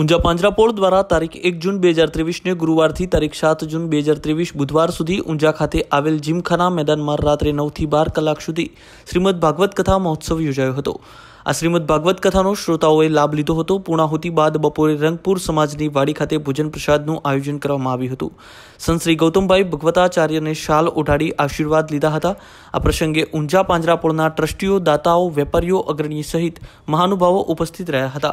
ઊંઝા પાંજરાપોળ દ્વારા તારીખ એક જૂન બે હજાર ત્રેવીસને ગુરુવારથી તારીખ સાત જૂન બે હજાર ત્રેવીસ બુધવાર સુધી ઊંઝા ખાતે આવેલ જીમખાના મેદાનમાં રાત્રે નવથી બાર કલાક સુધી શ્રીમદ ભાગવત કથા મહોત્સવ યોજાયો હતો આ શ્રીમદ ભાગવત કથાનો શ્રોતાઓએ લાભ લીધો હતો પૂર્ણાહુતિ બાદ બપોરે રંગપુર સમાજની વાડી ખાતે ભોજન પ્રસાદનું આયોજન કરવામાં આવ્યું હતું સંત શ્રી ગૌતમભાઈ ભગવતાચાર્યને શાલ ઓઢાડી આશીર્વાદ લીધા હતા આ પ્રસંગે ઊંઝા પાંજરાપોળના ટ્રસ્ટીઓ દાતાઓ વેપારીઓ અગ્રણી સહિત મહાનુભાવો ઉપસ્થિત રહ્યા હતા